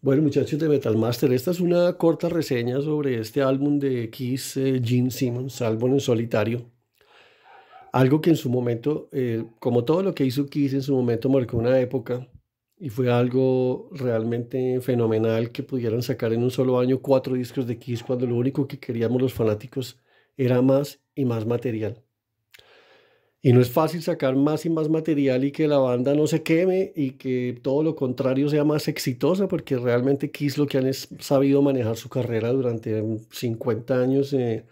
Bueno, muchachos de Metal Master, esta es una corta reseña sobre este álbum de Kiss, eh, Gene Simmons, álbum en solitario. Algo que en su momento, eh, como todo lo que hizo Kiss en su momento, marcó una época y fue algo realmente fenomenal que pudieran sacar en un solo año cuatro discos de Kiss cuando lo único que queríamos los fanáticos era más y más material. Y no es fácil sacar más y más material y que la banda no se queme y que todo lo contrario sea más exitosa, porque realmente Kiss lo que han sabido manejar su carrera durante 50 mm, años. Eh,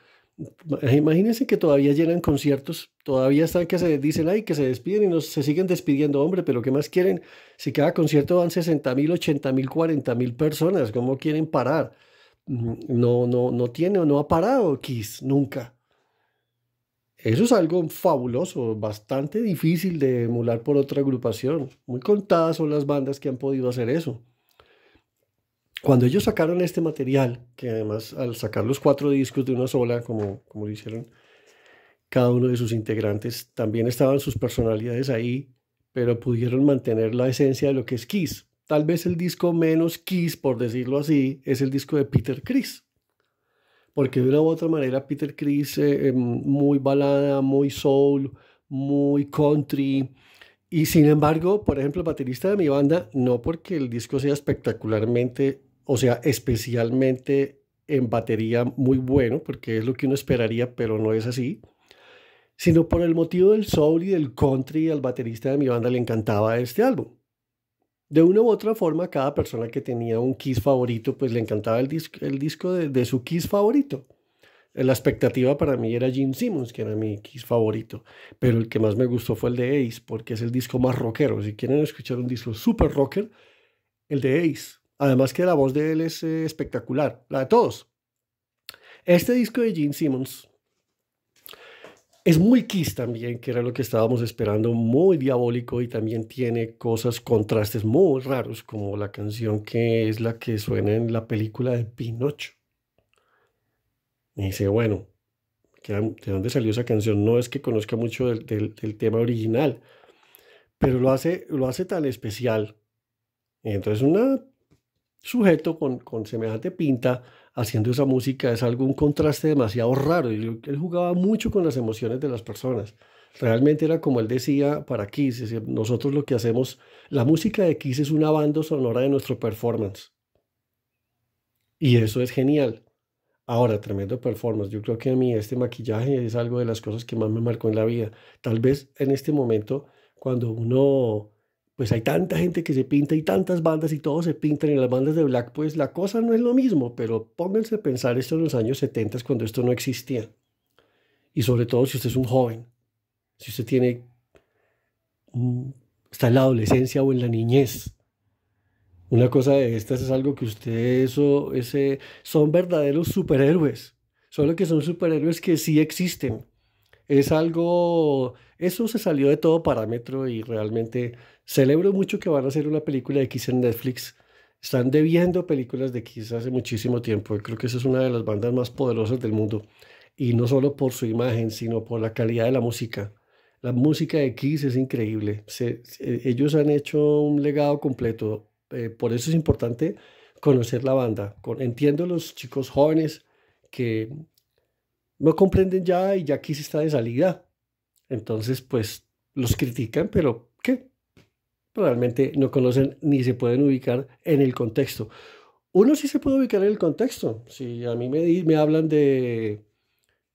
imagínense que todavía llenan conciertos, todavía están que se dicen, ay, que se despiden y se siguen despidiendo, hombre, pero ¿qué más quieren? Si cada concierto van 60 mil, 80 mil, 40 mil personas, ¿cómo quieren parar? Mm, no, no, no tiene o no ha parado Kiss nunca. Eso es algo fabuloso, bastante difícil de emular por otra agrupación. Muy contadas son las bandas que han podido hacer eso. Cuando ellos sacaron este material, que además al sacar los cuatro discos de una sola, como, como lo hicieron cada uno de sus integrantes, también estaban sus personalidades ahí, pero pudieron mantener la esencia de lo que es Kiss. Tal vez el disco menos Kiss, por decirlo así, es el disco de Peter Criss porque de una u otra manera Peter Criss, eh, eh, muy balada, muy soul, muy country. Y sin embargo, por ejemplo, el baterista de mi banda, no porque el disco sea espectacularmente, o sea, especialmente en batería muy bueno, porque es lo que uno esperaría, pero no es así, sino por el motivo del soul y del country, al baterista de mi banda le encantaba este álbum de una u otra forma, cada persona que tenía un Kiss favorito, pues le encantaba el, el disco de, su Kiss favorito. La expectativa para mí era Gene Simmons, que era mi Kiss favorito, pero el que más me gustó fue el de Ace, porque es el disco más rockero. Si quieren escuchar un disco super rocker, el de Ace. Además que la voz de él es eh, espectacular, la de todos. Este disco de Gene Simmons es muy Kiss también, que era lo que estábamos esperando, muy diabólico y también tiene cosas, contrastes muy raros, como la canción que es la que suena en la película de Pinocho. Y dice, bueno, ¿de dónde salió esa canción? No es que conozca mucho del, tema original, pero lo hace, lo hace tan especial. entonces una sujeto con, con semejante pinta haciendo esa música es algún contraste demasiado raro. Y él jugaba mucho con las emociones de las personas. Realmente era como él decía para Kiss, nosotros lo que hacemos, la música de Kiss es una banda sonora de nuestro performance. Y eso es genial. Ahora, tremendo performance. Yo creo que a mí este maquillaje es algo de las cosas que más me marcó en la vida. Tal vez en este momento, cuando uno pues hay tanta gente que se pinta y tantas bandas y todos se pintan en las bandas de black, pues la cosa no es lo mismo, pero pónganse a pensar esto en los años 70 cuando esto no existía. Y sobre todo si usted es un joven, si usted tiene mm, está en la adolescencia o en la niñez. Una cosa de estas es algo que ustedes son verdaderos superhéroes, solo que son superhéroes que sí existen es algo, eso se salió de todo parámetro y realmente celebro mucho que van a hacer una película de Kiss en Netflix. Están debiendo películas de Kiss hace muchísimo tiempo. Creo que esa es una de las bandas más poderosas del mundo. Y no solo por su imagen, sino por la calidad de la música. La música de Kiss es increíble. ellos han hecho un legado completo. Eh, por eso es importante conocer la banda. Con, entiendo los chicos jóvenes que no comprenden ya y ya aquí se está de salida. Entonces, pues los critican, pero ¿qué? Realmente no conocen ni se pueden ubicar en el contexto. Uno sí se puede ubicar en el contexto. Si a mí me, hablan de,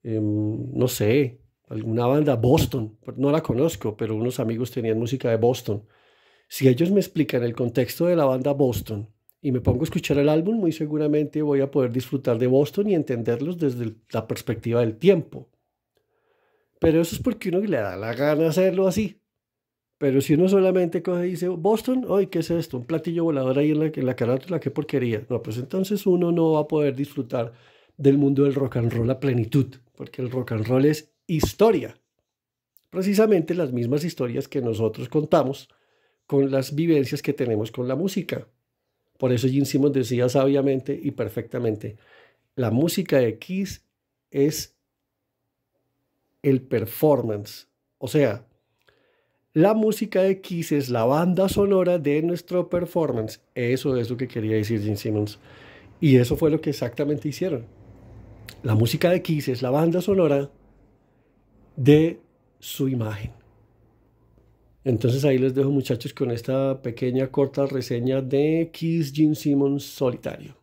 em, no sé, alguna banda, Boston, pues, no la conozco, pero unos amigos tenían música de Boston. Si ellos me explican el contexto de la banda Boston, y me pongo a escuchar el álbum, muy seguramente voy a poder disfrutar de Boston y entenderlos desde la perspectiva del tiempo. Pero eso es porque uno le da la gana hacerlo así. Pero si uno solamente coge y dice, Boston, hoy ¿qué es esto? Un platillo volador ahí en la, en la carátula, qué porquería. No, pues entonces uno no va a poder disfrutar del mundo del rock and roll a plenitud, porque el rock and roll es historia. Precisamente las mismas historias que nosotros contamos con las vivencias que tenemos con la música. Por eso Jim Simmons decía sabiamente y perfectamente, la música de Kiss es el performance. O sea, la música de Kiss es la banda sonora de nuestro performance. Eso es lo que quería decir Gene Simmons. Y eso fue lo que exactamente hicieron. La música de Kiss es la banda sonora de su imagen. Entonces ahí les dejo muchachos con esta pequeña corta reseña de Kiss Jim Simmons Solitario.